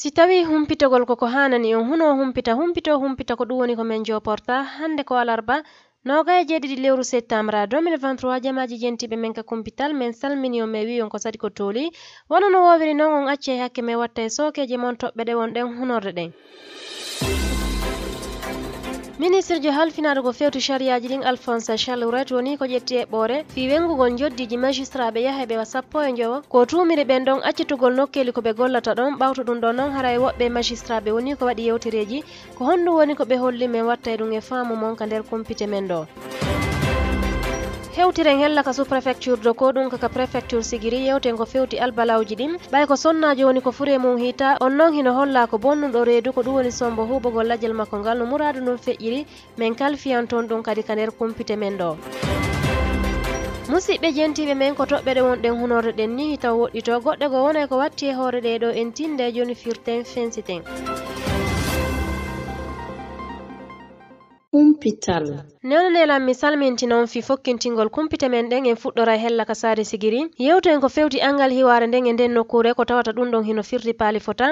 si tawi humpitogol koko hanani on huno humpita humpito humpita ko ɗum woni ko men joporta hande ko alarba noga e jeeɗiɗi lewru septembre 2023 jamaji jentiɓe men ka kumpital min salmini on mai wi on ko sadi ko tooli wonono wowiri noon on acce e hakke mai watta e sookeje mon toɓɓe ɗe wonɗen hunorde ɗen ministre jo halfinade ko fewtu sariyaji ɗin alphonse charles ret woni ko ƴetti e ɓoore fi wengugol joddiji magistrat ɓe yaha ɓe sappo e jowo ko tumiri ɓen ɗon accitugol nokkeli ko ɓe gollata ɗon ɓawto ɗum ɗo noon hara e woɓɓe magistrat ɓe woni ko waɗi yewtereji ko honndu woni ko ɓe holli men watta e ɗum e faamu mon ka nder kumpite men ɗoo hewtiren hella ka sous-préfecture do ko ɗum kaka préfecture sigiri yewte ko fewti albalawji ɗin ɓay ko sonna woni ko fure mum hita on noon hino holla ko bonnuɗo reedu ko ɗum woni sombo huɓogol lajjal makko ngal no muradu ɗum feƴƴiri min kalfiyan toon ɗum kadi ka nder kumpite men ɗo musidɓe jentiɓe men ko ɗe wonɗen ɗen ni taw woɗɗito goɗɗe go wona ko watti e hoore ɗeɗo en tinde joni firten fensiten kumpital newno nela mi salminti noon fi fokkintingol kumpite men ɗen en fuɗɗora e hella ka sare sigiri yewto en ko fewti angal hiware nden e nden nokkure ko tawata ɗum ɗon hino firti paali fota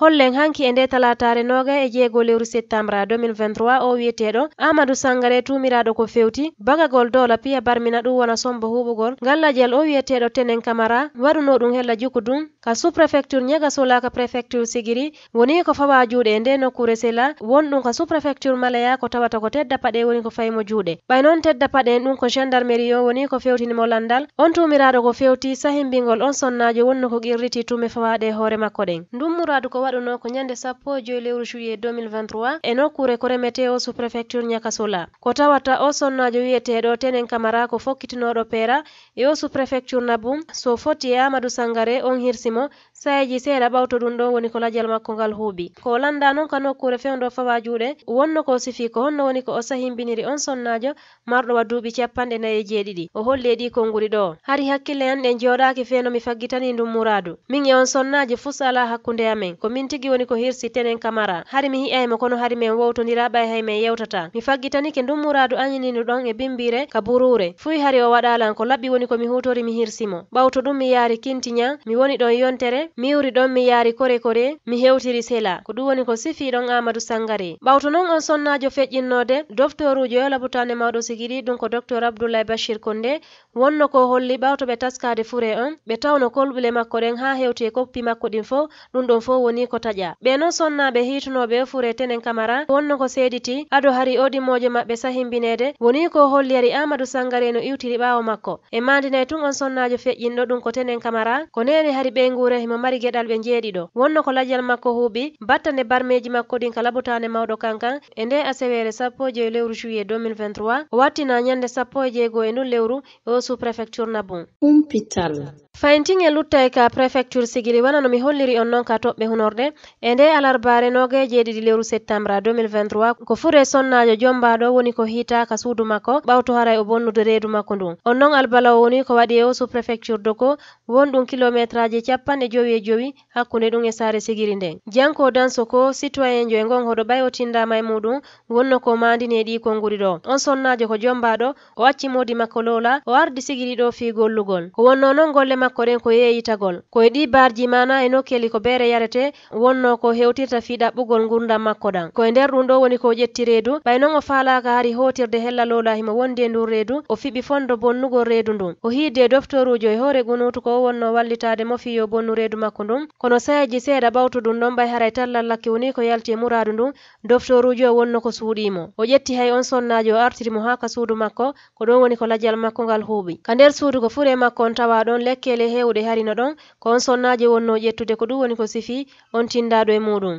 hollen hanki e nde talatare noga e jeego lewru septembre 2023 o wiyeteɗo amadou sangare tumiraɗo ko fewti bagagol dola piya barmina ɗum wona sombo huɓugol gallajel o wiyeteɗo tenen camara waɗuno ɗum hella juku ɗum ka sous préfecture ñaga solaka préfecture sigiri woni ko fawa juuɗe e nde nokkure sela won ka sous préfecture malaya ko tawata ko tedda paɗe woni ko fayi mo juuɗe ɓay noon tedda paɗe ɗum ko gendarmeri yo woni ko fewtinimo landal on tumiraɗo ko fewti sahimbingol on sonnajo wonno ko qirriti tume fawaɗe hoore makko ɗen ndum muradu ko waɗuno ko ñande sappo e joyi lewru juillet 2023 e nokkure ko remeteo sous préfecture ñakasula ko tawata o sonnajo wiyeteɗo tenen camara ko fokkitinoɗo pera e o sous préfecture nabum so fotti e amadou sangare on hirsimo seeɗa ɓawto ɗum ɗo woni ko lajal makko ngal huuɓi ko lannda noon ka nokkure fewndo fawa juuɗe wonno ko sifi ko honno woni ko o sahimbiniri on sonnaajo marɗo wa duuɓi capanɗe nayi e jeeɗiɗi o holli e ɗi konguɗi ɗo hari hakkille en ɗen jooɗaaki feeno mi faggitani ndum muraadu min e on sonnaji fus ala hakkunde amen ko min tigi woni ko hirsi tenen kamara hari mi hi'aymo kono hari min ɓay hay haymin yewtata mi faggitanike ndum muraadu añininu ɗon e bimbire ka buruure fuyi hari o waɗalan ko laɓɓi woni ko mi hutori mi hirsimo ɓawto ɗum mi yaari kintiña mi woni ɗon yontere mi ɗon mi yaari kore kore mi hewtiri sela ko ɗum woni ko sifi ɗon amadou sangare ɓawto noon on sonnajo feƴƴinnode ujo yola butane mawɗo sigiɗi ɗum ko docteur abdoulaye bachir konde wonno ko holli ɓawto ɓe taskade fure on ɓe tawno kolɓule makko ɗen ha hewti e koppi makko ɗin fo ɗum ɗon fo woni ko taƴa ɓe noon sonnaɓe hitunoɓe fure tenen kamara wonno ko seediti ado hari odimoje maɓɓe sahimbinede woni ko holli ari amadou sangare no iwtiri ɓawo makko e mandinayi tun on sonnajo feƴƴinɗo ɗum ko tenen kamara ko neni hari ɓe guurehimo mari geɗal ɓe jeeɗiɗo wonno ko lajal makko huuɓi battane barmeji makko ɗin kala botane mawɗo kankan e nde asewere sappo joyi e lewru juillet 2023 o wattina ñande sappo e jeego e ndun lewru e o sous préfecture nabon umpital fayntin e lutta e ka préfecture sigili wana no mi holliri on noon ka toɓɓe hunorde e nde alarbare noge jeeɗiɗi lewru septembre 2023 ko fure sonnajo jombaɗo woni ko hitaka ka suudu makko ɓawto haray o bonnude reedu makko ndun on noon albalawo woni ko waɗi e o sous préfecture doko won kilométre aji capanɗe jowi e jowi hakkunde ɗum e saare sigiri nden janko danso ko citoyen jo e gon hoɗo ɓay o tindama e muɗum wonno ko mandini e ɗi konnguri ɗo on sonnajo ko jombaɗo o acci modi makko lowla o ardi sigiri ɗo fi gollugol ko wonno noon golle makko ɗen ko yeyitagol ko ɗi barji mana e nokkeli ko bere yarete wonno ko hewtirta fi ɗaɓɓugol gurdam makko ɗan ko e nder ɗum ɗo woni ko ƴetti reedu ɓay non o falaka hari hotirde hella lola himo wondi e ndur reedu o fiɓi fondo bonnugol reedu ndun o hiide doftorujo e hoore gunutu ko wonno wallitade mo yo bonnu reedu yiɗu makko ndun kono sayaji seeɗa ɓawto ɗum ɗon ɓay haray tallallakke woni ko yalti e muradu ndun doftoruji o wonno ko suuɗimo o ƴetti hay on sonnajo o artirimo ha ka suudu makko ko ɗon woni ko lajal makko ngal huuɓi ka nder suudu ko fure makko on tawa ɗon lekkele hewɗe harino ɗon ko on sonnajo wonno ƴettude ko ɗum woni ko sifi on tindaɗo e muɗum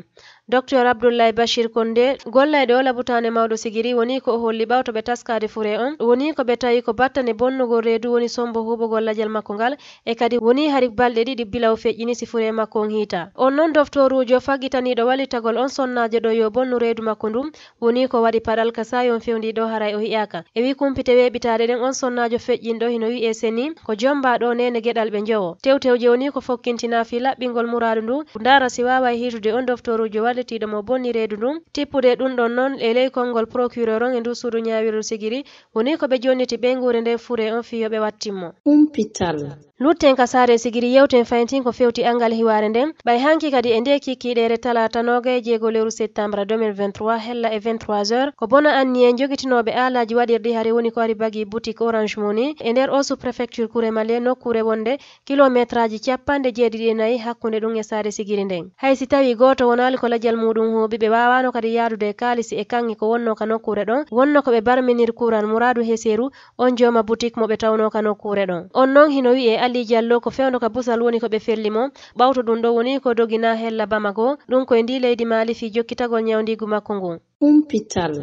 docteur abdoullahi bashir konde gollaede ola butane mawɗo sigiri woni ko o holli ɓawto ɓe taskade fure on woni ko ɓe tawi ko battane bonnugol reedu woni sombo huɓogol lajal makko ngal e kadi woni hari balɗe ɗiɗi bilaw feƴƴini si fure makko on hiita on noon doftorujo faggitaniɗo wallitagol on sonnajo ɗo yo bonnu reedu makko ndum woni ko waɗi paɗal yon fewndi fewdiɗo haray o hiƴaka e wi kumpite weɓitade ɗen on sonnajo feƴƴinɗo hino wi'e seni ko jombaɗo nene gueɗal ɓe jowo tewtewje woni ko fokkintina fi laɓɓingol muradu ndu ndara si wawa hitude on doftorujo walitiiɗo mo bonni reedu ndun tippude ɗum ɗon noon e ley konngol procureur on e ndu suudu ñaawirdu sigiri woni ko ɓe jonniti ɓe nguure nde fure on fiyoɓe wattinmo humpital lutten ka sare sigiri yewten fayintin ko fewti angal hiware nden ɓay hanki kadi e nde kikkiɗere talata noga e jeego lewru septembre 2023 hella e 23 heures ko bona anni en joguitinoɓe alaji waɗirɗi hari woni ko ari bagui boutique orange moni e nder o sous préfecture kouremale nokkure wonde kilométre aji capanɗe jeeɗiɗi e nayyi hakkunde ɗum e sare sigiri nden hay si tawi goto wonali ko lajal muɗum huuɓi ɓe wawano kadi yaadude e kalisi e kangge ko wonno ka nokkure ɗon wonno koɓe barminir kuran mouradou heseru on jooma boutique moɓe tawno ka nokkure ɗon on noon hino wi e ali jallo ko fewno ka busal woni ko ɓe felli mo ɓawto ɗum ɗo woni ko dogina hella bamako ɗum koye ndi leydi mali fi jokkitagol nyawdigu makko ngu kumpital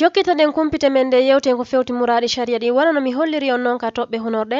jokkitaɗen kumpite men nde yewten ko fewti muraɗi sariya ɗi wonano mi holliri on noon ka toɓɓe honorɗe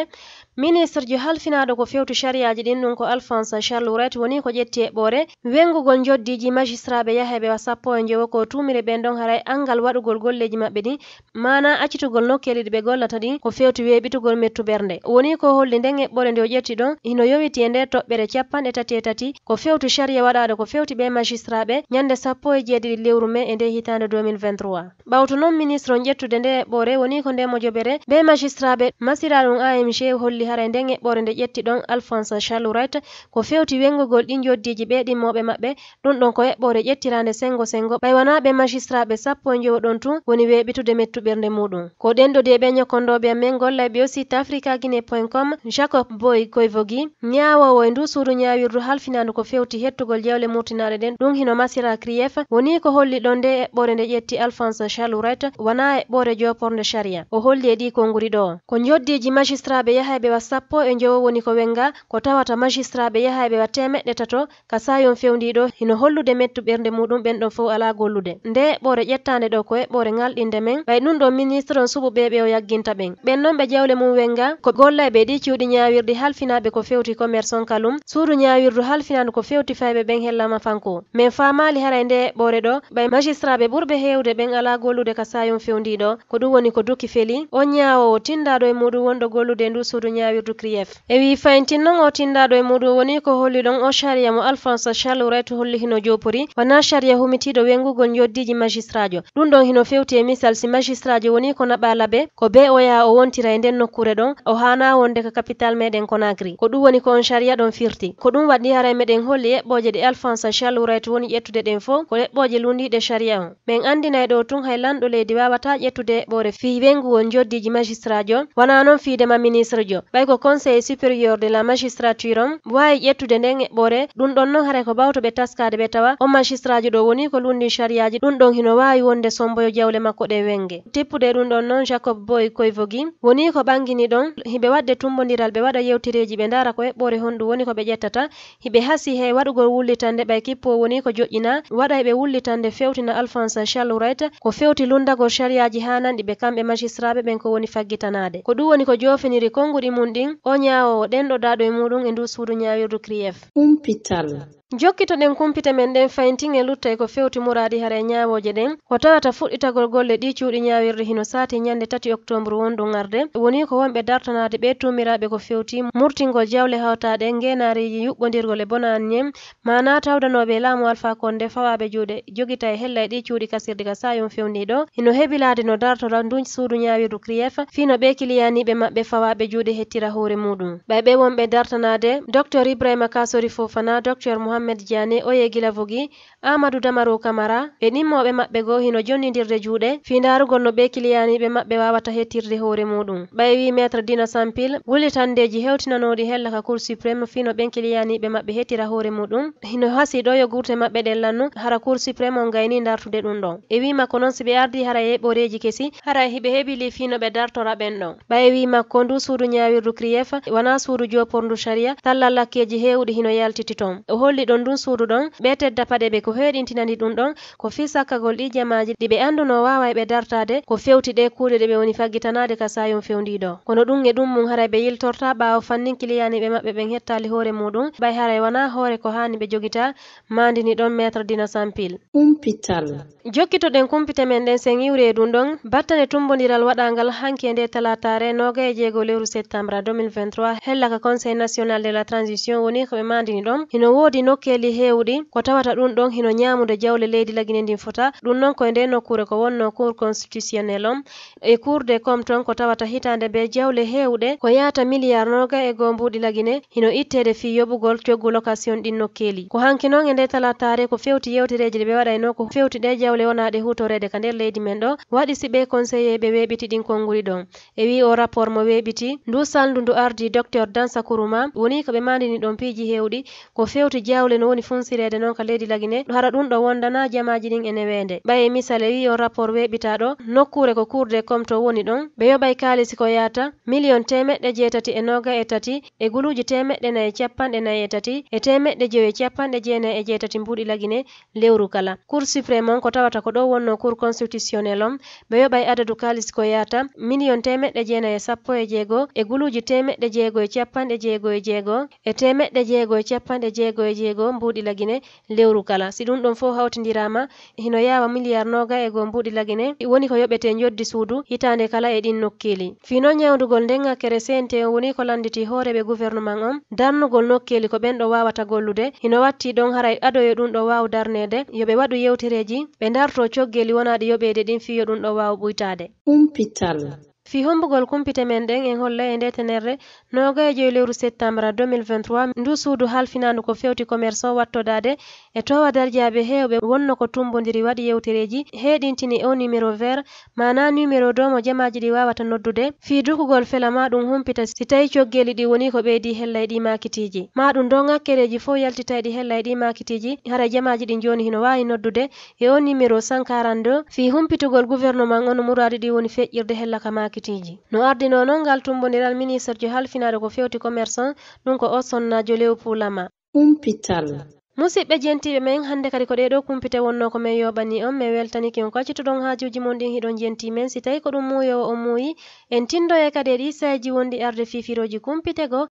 ministre jo halfinaɗo ko fewti sariyaji ɗin ɗum ko alphonse ret woni ko ƴetti heɓɓore wengugol joddiji magistraɓe yaheɓe sappo e jowo ko tumiri ɓen ɗon haray angal waɗugol golleji maɓɓe ɗi mana accitugol nokkeli ɗi ɓe gollata ɗi ko fewti weɓitugol mettuɓernde woni ko holli nden heɓɓore nde o ƴetti ɗon ino yowiti e nde toɓɓere capanɗe tati e tati ko fewti sariya waɗaɗo ko fewti ɓe magistraɓe ñande sappo e jeeɗiɗi lewru me e nde hitande 2023 bawto noon ministre on ƴettude nde eɓɓore woni ko ndemo joɓere be magistraɓe masira ɗum amg holli haara nden eɓɓore nde ƴetti ɗon alphonse charlourite ko fewti wengugol ɗin joddiji ɓe ɗimmoɓe maɓɓe ɗum ɗon ko eɓɓore ƴettirande sengo sengo ɓaywanaɓe magistraɓe sappo e jowo ɗon tun woni weɓitude mettuɓerde muɗum ko ɗenɗo de ɓe ñokondoɓe amen golla ɓe ɓeyo site africa guine point com jacob boy koyvogi ñawowo e ndu suudu ñawirdu halfinandu ko fewti hettugol jewle murtinaɗe ɗen ɗum hino masira crief woni ko holli ɗon nde eɓɓore tonde ƴetti alphonse chalouret wana e ɓoore jopornde sharia o holli e ɗi konnguri ɗo ko joddiji magistrat ɓe yahay wa sappo e jowo woni ko wenga ko tawata magistrat ɓe yahay wa temeɗɗe tato ka sayon fewdiɗo hino hollude mettu ɓernde muɗum ɓen ɗon fof ala gollude nde e ɓoore ƴettande ɗo ko e ɓoore ngalɗinde men ɓay ɗum ɗo ministre on suɓuɓe ɓe o yagginta ɓen ɓen noon ɓe jawle mum wenga ko golla e ɗi cuuɗi ñawirɗi halfinaɓe ko fewti commerce on kalum suudu ñawirdu halfinadu ko fewti fayɓe ɓen hellama fanko min famali haray nde e ɓoore ɗo ɓay magistrat ɓe ɓurɓe heewde ɓen ala gollude ka sayum fewndiɗo ko ɗum woni ko duki feli o nyaawo o tindaɗo e muɗum wondo gollude ndu suudu ñaawirdu kriyef e wi fayintin non o tindaɗo e muɗum woni ko holli ɗon o sharia mo alphonse charles reto holli hino jopori wona sharia humitiɗo wengugol joddiji magistrat ɗum ɗon hino fewti e misal si magistrajo woni ko naɓalabe ko be o yaha o wontira e nden nokkure ɗon o hana wonde ka capital meɗen conagri ko ɗum woni ko on sharia ɗon firti ko ɗum waɗi haray meɗen holli yeɓɓoje ɗe alphonse charles reto woni ƴettude ɗen fo ko yeɓɓoje lundiɗe sharia on ɓen andinay ɗo tun hay lanɗo leydi wawata ƴettude ɓore fiiɓe nguwon joddiji magistrat jo wona noon fiidema ministre jo ɓay ko conseil supérieur de la magistrature on wawi ƴettude nden ɓore ɗum ɗon noon hara ko bawto ɓe taskade ɓe tawa on magistrat jo ɗo woni ko lundi shariyaji ɗum ɗon hino wawi wonde somboyo jawle makko ɗe wenge tippude ɗum ɗon noon jacob boy koyvogi woni ko ɓangini ɗon hiɓe wadde tumbodiral ɓe waɗa yewtireji ɓe ndara ko heɓɓore honɗum woni ko ɓe ƴettata hiɓe hasi he waɗugol wullitande ɓay kippo woni ko joƴƴina waɗa ɓe wullitande fewtina alphonse sachalurätt kofeotilunda koxali ajihana ndi ko woni faggitanade ko koduwo woni ko niri konguɗi mum ɗin o nyawo ɗen ɗo daɗo e muɗum e ndu suudu nyawirdu kriyef umpital jokki to ɗen kumpita men ɗen fayin e ko fewti muradi hara e ñawoje ɗen ko tawata fuɗɗitagol golle ɗi cuuɗi ñawirde hino saati ñande tati octobre wondu arde woni ko wonɓe dartanade ɓe tumiraɓe ko fewti murtingol jawle hawtaɗe ngenariji yuɓɓodirgol e bonanñe mana tawdanoɓe laamu alpha konde fawaɓe juuɗe jogita e hella e ɗi cuuɗi kasirde ka sayum ɗo hino heɓilade no dartora ndu suudu ñawirdu crief fino ɓe kiliyaniɓe maɓɓe fawaɓe juuɗe hettira hoore muɗum ɓay ɓe wonɓe dartanade docteur ibrahima kasori fofana docteur mohamed muhammed diane o vogi amadou damaro camara ɓe nimmoɓe maɓɓe goo hino jonnidirde juuɗe fi ndaarugol no ɓe kiliyaniɓe maɓɓe wawata hettirde hoore muɗum wi maître dina sampil wullitandeji hewtinanoɗi hella ka cour suprême fi no ɓen kiliyaniɓe maɓɓe hettira hoore muɗum hino hasi ɗo yo gurte maɓɓe lannu hara cour suprême on gayni dartude ɗum ɗon e wimako noon si ɓe ardi hara yeɓoreji kesi hara hiɓe heɓili fino ɓe dartora ɓen ɗon ɓay makko ndu suudu ñawirdu crief wana suudu joporndu sharia talla lakkeji hewɗi hino yaltiti ton o holli ɓeɗon ndun suudu ɗon ɓe tedda paɗe ɓe ko heɗintinani ɗum ɗon ko fi sakkagol ɗi jamaji ɗi ɓe anduno wawa e ɓe dartade ko fewti ɗe kuuɗe ɗe ɓe woni faggitanade ka sayum fewndiɗo kono ɗum e ɗum mum haray ɓe yiltorta ɓawo fannin kiliyaniɓe maɓɓe ɓen hettali hoore muɗum ɓay haray wona hoore ko hani ɓe jogita maandini ɗon maître dina sampil kumpital jokkitoɗen kumpite men ɗen sen iwre ɗum ɗon battane tumbodiral waɗangal hanke nde talatare noga e jeego lewru septembre 2023 hella ka conseil national de la transition woni koɓe maandini ɗon hino woodi keli hewɗi ko tawata ɗum ɗon hino ñamude jawle leydi lagine ndin fota ɗum noon koye nde nokkure ko wonno cour constitutionnel on e cour des comme ton ko tawata hitande be jawle hewɗe ko yaata milliard noga e goo mbuɗi lagine hino ittede fii yoɓugol coggu location ɗin nokkeli ko hanki noon e nde talatare ko fewti yewtereeji ɗe ɓe waɗayno ko fewti ɗe jawle wonaaɗe hutorede ka nder leydi men ɗo waɗi si ɓe conseillé ɓe weɓiti ɗin konnguri ɗon e wi o rapport mo weɓiti ndu saldu ndu ardi docteur dansa kuruma woni ko ɓe mandini ɗon piiji hewɗi ko fewti jawle kawle no woni funsirede non ka leydi lagine ɗo hara ɗum ɗo wondana jamaji ɗin ene wende ɓaye misale wi o rapport weɓitaɗo nokkure ko cour de comme to woni ɗon ɓe yoɓay kalisi ko yata million temeɗɗe jeetati e noga e tati e guluji temeɗɗe nayi e capanɗe nayi e tati e temeɗɗe jewi e capanɗe jeenayi e jeetati mbuɗi lagine lewru kala cour supréme on ko tawata ko ɗo wonno cour constitutionnel on ɓe yoɓay adadu kalisi ko yata million temeɗɗe jeenayi e sappo e jeego e guluji temeɗɗe jeego e capanɗe jeego e jeego e temeɗɗe jeego e capanɗe jeego e jeego go mbuɗi lagine lewru kala si ɗum ɗon fof hawtidirama hino yawa milliard noga e go mbuɗi lagine woni ko yoɓete joddi suudu hitande kala e ɗin nokkeli fino nyawdugol nden gakkere cnt woni ko landiti hooreɓe gouvernement on darnugol nokkeli ko ɓen ɗo wawata gollude hino watti ɗon haray adoyo ɗum ɗo waw darnede yoɓe waɗu yewtereji ɓe darto coggeli wonaɗi yoɓede ɗin fiyo ɗum ɗo waw ɓuytade umpital fi hombugol kumpite men ɗen en holla e nde tenerre noga e joyi lewru septembre 2023 ndu suudu halfinandu ko fewti commerce o wattodade e towa dardiaɓe hewɓe wonno ko tumbodiri waɗi yewtereji heɗintini e o numéro vert mana numéro do mo jamaji ɗi wawata noddude fi dukugol fela ma ɗum humpita si tawi coggeli ɗi woni ko ɓeydi hella e ɗi makitiji ma ɗum do ŋakkereji fo yaltita e ɗi hella e ɗi makitiji hara jamaji ɗi joni hino wawi noddude e o numéro 142 fi humpitugol gouvernement on muradi ɗi woni feƴƴirde hella ka makiti fitiji no ardi no noon ngal tumbodiral ministre jo halfinade ko fewti commerçant ɗum ko o sonnajo lew puulama kumpital musidɓe jentiɓe men hannde kadi ko ɗeɗo kumpite wonno ko men yoɓani on weltani weltaniki on kacitoɗon haajuji mon ɗin hiɗon jenti men si tawi ko ɗum muyowo o muyi en tindoye kadi e ɗi sayji wondi arde fifiroji kumpite go